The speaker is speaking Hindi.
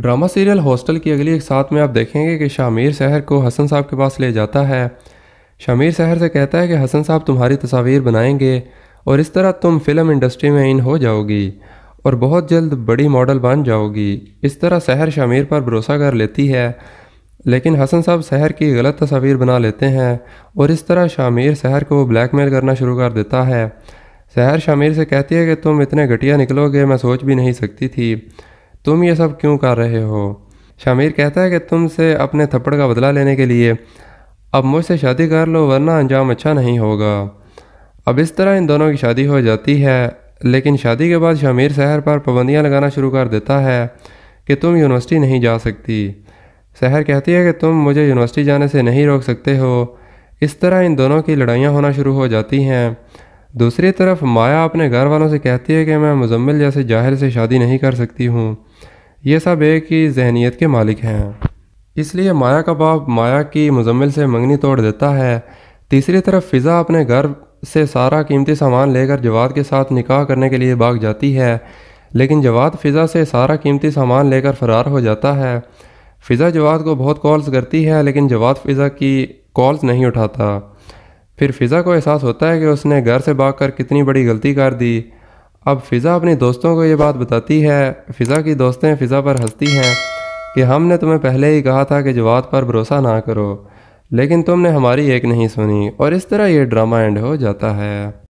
ड्रामा सीरियल हॉस्टल की अगली एक साथ में आप देखेंगे कि शामिर शहर को हसन साहब के पास ले जाता है शामिर शहर से कहता है कि हसन साहब तुम्हारी तस्वीर बनाएंगे और इस तरह तुम फिल्म इंडस्ट्री में इन हो जाओगी और बहुत जल्द बड़ी मॉडल बन जाओगी इस तरह शहर शामिर पर भरोसा कर लेती है लेकिन हसन साहब शहर की गलत तस्वीर बना लेते हैं और इस तरह शामिर शहर को ब्लैकमेल करना शुरू कर देता है शहर शामिर से कहती है कि तुम इतने घटिया निकलोगे मैं सोच भी नहीं सकती थी तुम ये सब क्यों कर रहे हो शामिर कहता है कि तुमसे अपने थप्पड़ का बदला लेने के लिए अब मुझसे शादी कर लो वरना अंजाम अच्छा नहीं होगा अब इस तरह इन दोनों की शादी हो जाती है लेकिन शादी के बाद शामिर शहर पर पाबंदियाँ लगाना शुरू कर देता है कि तुम यूनिवर्सिटी नहीं जा सकती शहर कहती है कि तुम मुझे यूनिवर्सिटी जाने से नहीं रोक सकते हो इस तरह इन दोनों की लड़ाइयाँ होना शुरू हो जाती हैं दूसरी तरफ माया अपने घर वालों से कहती है कि मैं मुजम्मिल जैसे ज़ाहिर से शादी नहीं कर सकती हूँ ये सब एक ही जहनीत के मालिक हैं इसलिए माया का बाप माया की मुजम्मिल से मंगनी तोड़ देता है तीसरी तरफ फ़िज़ा अपने घर से सारा कीमती सामान लेकर जवाद के साथ निकाह करने के लिए भाग जाती है लेकिन जवाद फ़िज़ा से सारा कीमती सामान लेकर फ़रार हो जाता है फ़िज़ा जवाद को बहुत कॉल्स करती है लेकिन जवाद फ़िज़ा की कॉल्स नहीं उठाता फिर फ़िज़ा को एहसास होता है कि उसने घर से भाग कर कितनी बड़ी गलती कर दी अब फ़िज़ा अपनी दोस्तों को ये बात बताती है फ़िज़ा की दोस्तें फ़िज़ा पर हंसती हैं कि हमने तुम्हें पहले ही कहा था कि जवाब पर भरोसा ना करो लेकिन तुमने हमारी एक नहीं सुनी और इस तरह ये ड्रामा एंड हो जाता है